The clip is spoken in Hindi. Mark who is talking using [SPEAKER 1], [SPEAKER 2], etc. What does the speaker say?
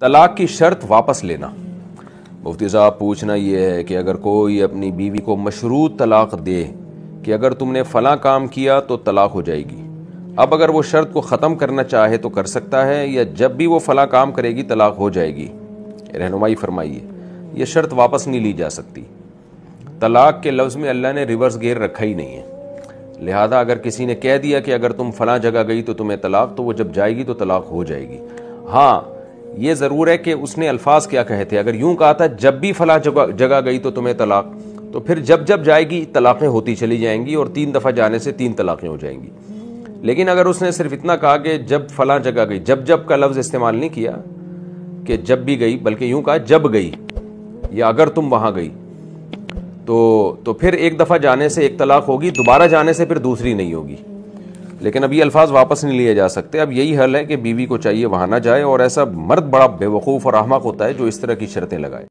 [SPEAKER 1] तलाक की शर्त वापस लेना मुफ्ती साहब पूछना यह है कि अगर कोई अपनी बीवी को मशरूत तलाक दे कि अगर तुमने फला काम किया तो तलाक हो जाएगी अब अगर वो शर्त को ख़त्म करना चाहे तो कर सकता है या जब भी वो फला काम करेगी तलाक हो जाएगी रहनुमाई फरमाइए यह शर्त वापस नहीं ली जा सकती तलाक के लफ्ज़ में अल्लाह ने रिवर्स गेयर रखा ही नहीं है लिहाजा अगर किसी ने कह दिया कि अगर तुम फला जगह गई तो तुम्हें तलाक तो वो जब जाएगी तो तलाक हो जाएगी हाँ ये ज़रूर है कि उसने अल्फाज क्या कहे थे अगर यूं कहा था जब भी फला जगह जगह गई तो तुम्हें तलाक तो फिर जब जब जाएगी तलाक़ें होती चली जाएंगी और तीन दफ़ा जाने से तीन तलाक़ें हो जाएंगी लेकिन अगर उसने सिर्फ इतना कहा कि जब फला जगह गई जब जब का लफ्ज़ इस्तेमाल नहीं किया कि जब भी गई बल्कि यूं कहा जब गई या अगर तुम वहाँ गई तो तो फिर एक दफ़ा जाने से एक तलाक होगी दोबारा जाने से फिर दूसरी नहीं होगी लेकिन अब ये अल्फाज वापस नहीं लिए जा सकते अब यही हल है कि बीवी को चाहिए वहाँ ना जाए और ऐसा मर्द बड़ा बेवकूफ़ और अहमक होता है जो इस तरह की शर्तें लगाए